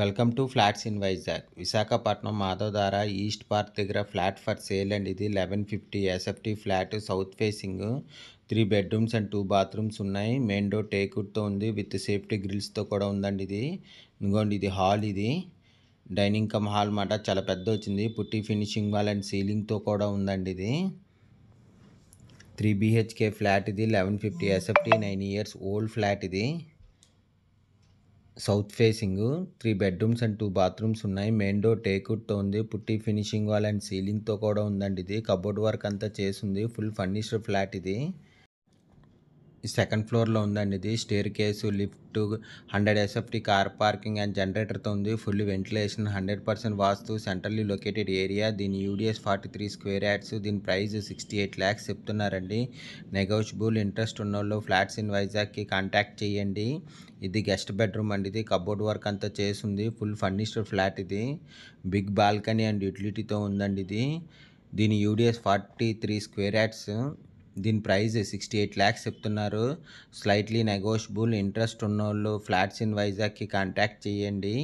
welcome to flats in Vizag Visakhapatnam Madhavadhara east park దగ్గర flat for sale and ఇది eleven fifty SFT flat south facing three bedrooms and two bathrooms ఉన్నాయి main door టేకుడ్తో ఉంది with safety గ్రిల్స్తో కూడా ఉందండి ఇది ఇంకోండి ఇది హాల్ ఇది డైనింగ్ కమ్ హాల్ మాట చాలా పెద్ద వచ్చింది పుట్టి ఫినిషింగ్ వాల్ అండ్ సీలింగ్తో కూడా ఉందండి ఇది త్రీ బీహెచ్కే ఫ్లాట్ ఇది eleven fifty SFT nine years old flat ఇది south facing three bedrooms and two bathrooms ఉన్నాయి మెయిన్ డోర్ టేకుట్తో ఉంది పుట్టి ఫినిషింగ్ వాల్ అండ్ సీలింగ్తో కూడా ఉందండి ఇది కబోర్డ్ వర్క్ అంతా చేసింది ఫుల్ ఫర్నిష్డ్ ఫ్లాట్ ఇది సెకండ్ ఫ్లోర్లో ఉందండి ఇది staircase lift hundred SFT car parking and జనరేటర్తో ఉంది full ventilation hundred percent vastu centrally located area దీని UDS forty three square yards దీని ప్రైస్ సిక్స్టీ ఎయిట్ ల్యాక్స్ చెప్తున్నారండి నెగోషియబుల్ ఇంట్రెస్ట్ ఉన్న వాళ్ళు ఫ్లాట్స్ ఇన్ వైజాగ్కి కాంటాక్ట్ చేయండి ఇది గెస్ట్ బెడ్రూమ్ అండి ఇది కబోర్డ్ వర్క్ అంతా చేసింది ఫుల్ ఫర్నిష్డ్ ఫ్లాట్ ఇది బిగ్ బాల్కనీ అండ్ యూటిలిటీతో ఉందండి ఇది దీని UDS forty three square yards దీని ప్రైస్ సిక్స్టీ ఎయిట్ ల్యాక్స్ చెప్తున్నారు స్లైట్లీ నెగోషియబుల్ ఇంట్రెస్ట్ ఉన్నోళ్ళు ఫ్లాట్స్ ఇన్ వైజాగ్కి కాంటాక్ట్ చేయండి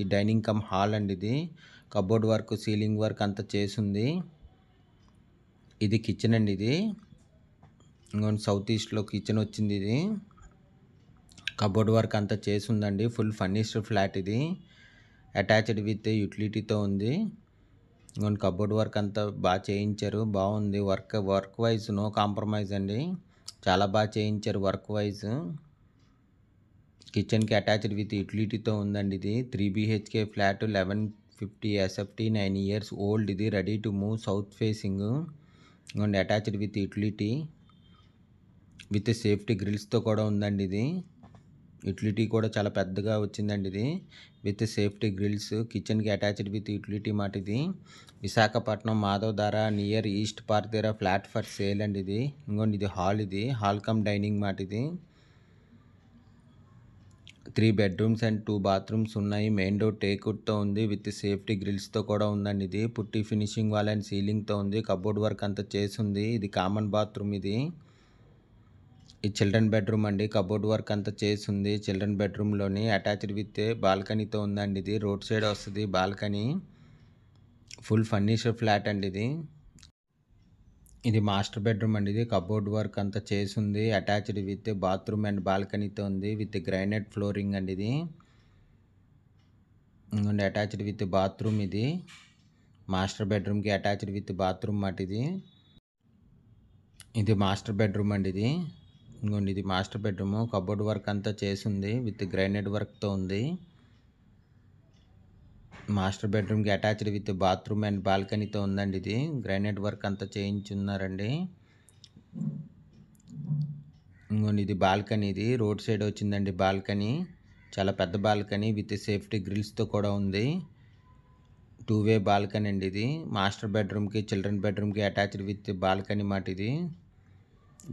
ఈ డైనింగ్ కమ్ హాల్ అండి ఇది కబోర్డ్ వర్క్ సీలింగ్ వర్క్ అంతా చేసింది ఇది కిచెన్ అండి ఇది ఇంకొన్ని సౌత్ ఈస్ట్లో కిచెన్ వచ్చింది ఇది కబోర్డ్ వర్క్ అంతా చేసి ఉందండి ఫుల్ ఫర్నిష్డ్ ఫ్లాట్ ఇది అటాచ్డ్ విత్ యూటిలిటీతో ఉంది ఇంకొన్ని కబోర్డ్ వర్క్ అంతా బాగా చేయించారు బాగుంది work work wise no compromise అండి చాలా బాగా చేయించారు వర్క్ వైజ్ కిచెన్కి అటాచ్డ్ విత్ యుటిలిటీతో ఉందండి ఇది three BHK flat eleven fifty SFT nine years old ఇది ready to move south facing and attached with utility with safety గ్రిల్స్తో కూడా ఉందండి ఇది యూటిలిటీ కూడా చాలా పెద్దగా వచ్చిందండి ఇది విత్ సేఫ్టీ గ్రిల్స్ కిచెన్కి అటాచ్డ్ విత్ యూటిలిటీ మాట ఇది విశాఖపట్నం మాధవ్ ధార నియర్ ఈస్ట్ దగ్గర ఫ్లాట్ ఫర్ సేల్ అండి ఇది ఇంకోండి ఇది హాల్ ఇది హాల్ కమ్ డైనింగ్ మాట ఇది three bedrooms and two bathrooms ఉన్నాయి మెయిన్ డోర్ టేక్వుడ్తో ఉంది విత్ సేఫ్టీ గ్రిల్స్తో కూడా ఉందండి ఇది పుట్టి ఫినిషింగ్ వాల్ అండ్ సీలింగ్తో ఉంది కబోర్డ్ వర్క్ అంతా చేసి ఉంది ఇది కామన్ బాత్రూమ్ ఇది ఈ చిల్డ్రన్ బెడ్రూమ్ అండి కబోర్డ్ వర్క్ అంతా ఉంది చిల్డ్రన్ బెడ్రూమ్లోని అటాచ్డ్ విత్ బాల్కనీతో ఉందండి ఇది రోడ్ సైడ్ వస్తుంది బాల్కనీ ఫుల్ ఫర్నిచర్ ఫ్లాట్ అండి ఇది ఇది మాస్టర్ బెడ్రూమ్ అండి ఇది కబోర్డ్ వర్క్ అంతా ఉంది అటాచ్డ్ విత్ బాత్రూమ్ అండ్ బాల్కనీతో ఉంది విత్ గ్రైనైట్ ఫ్లోరింగ్ అండి ఇది అండ్ అటాచ్డ్ విత్ బాత్రూమ్ ఇది మాస్టర్ బెడ్రూమ్కి అటాచ్డ్ విత్ బాత్రూమ్ మాట ఇది ఇది మాస్టర్ బెడ్రూమ్ అండి ఇది ఇంకోండి ఇది మాస్టర్ బెడ్రూమ్ కబోర్డ్ వర్క్ అంతా చేసింది విత్ గ్రైనెడ్ వర్క్తో ఉంది మాస్టర్ బెడ్రూమ్కి అటాచ్డ్ విత్ బాత్రూమ్ అండ్ బాల్కనీతో ఉందండి ఇది గ్రైనైట్ వర్క్ అంతా చేయించున్నారండి ఇంకోండి ఇది బాల్కనీ ఇది రోడ్ సైడ్ వచ్చిందండి బాల్కనీ చాలా పెద్ద బాల్కనీ విత్ సేఫ్టీ గ్రిల్స్తో కూడా ఉంది టూ వే బాల్కనీ అండి ఇది మాస్టర్ బెడ్రూమ్కి చిల్డ్రన్ బెడ్రూమ్కి అటాచ్డ్ విత్ బాల్కనీ మాట ఇది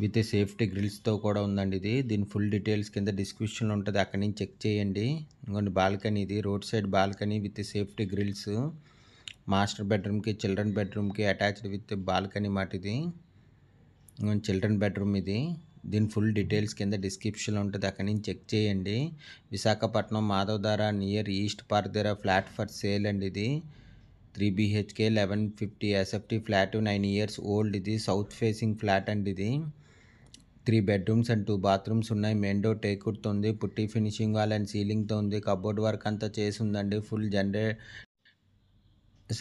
విత్ సేఫ్టీ గ్రిల్స్తో కూడా ఉందండి ఇది దీని ఫుల్ డీటెయిల్స్ కింద డిస్క్రిప్షన్లో ఉంటుంది అక్కడి నుంచి చెక్ చేయండి ఇంకొన్ని బాల్కనీ ఇది road side balcony with safety grills master బెడ్రూమ్కి చిల్డ్రన్ బెడ్రూమ్కి అటాచ్డ్ విత్ బాల్కనీ మాట ఇది ఇంకొన్ని చిల్డ్రన్ బెడ్రూమ్ ఇది దీని ఫుల్ డీటెయిల్స్ కింద డిస్క్రిప్షన్లో ఉంటుంది అక్కడి నుంచి చెక్ చేయండి విశాఖపట్నం మాధవధార నియర్ ఈస్ట్ పార్దెర ఫ్లాట్ ఫర్ సేల్ అండి ఇది three BHK eleven fifty SFT flat nine years old ఇది సౌత్ ఫేసింగ్ ఫ్లాట్ అండి ఇది three bedrooms and two bathrooms ఉన్నాయి మెయిన్ డోర్ టేకుడ్తో ఉంది పుట్టి ఫినిషింగ్ వాల్ అండ్ సీలింగ్తో ఉంది కబోర్డ్ వర్క్ అంతా చేసి ఉందండి ఫుల్ జనరే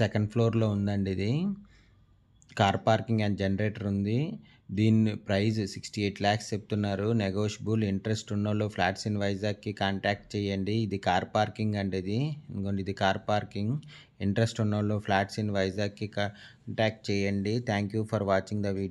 సెకండ్ ఫ్లోర్లో ఉందండి ఇది కార్ పార్కింగ్ అండ్ జనరేటర్ ఉంది దీని ప్రైస్ సిక్స్టీ ఎయిట్ ల్యాక్స్ చెప్తున్నారు నెగోషియబుల్ ఇంట్రెస్ట్ ఉన్న వాళ్ళు ఫ్లాట్స్ ఇన్ వైజాగ్కి కాంటాక్ట్ చేయండి ఇది కార్ పార్కింగ్ అండి ఇది ఇంకోండి ఇది కార్ పార్కింగ్ ఇంట్రెస్ట్ ఉన్న వాళ్ళు ఫ్లాట్స్ ఇన్ వైజాగ్కి కాంటాక్ట్ చేయండి thank you for watching the video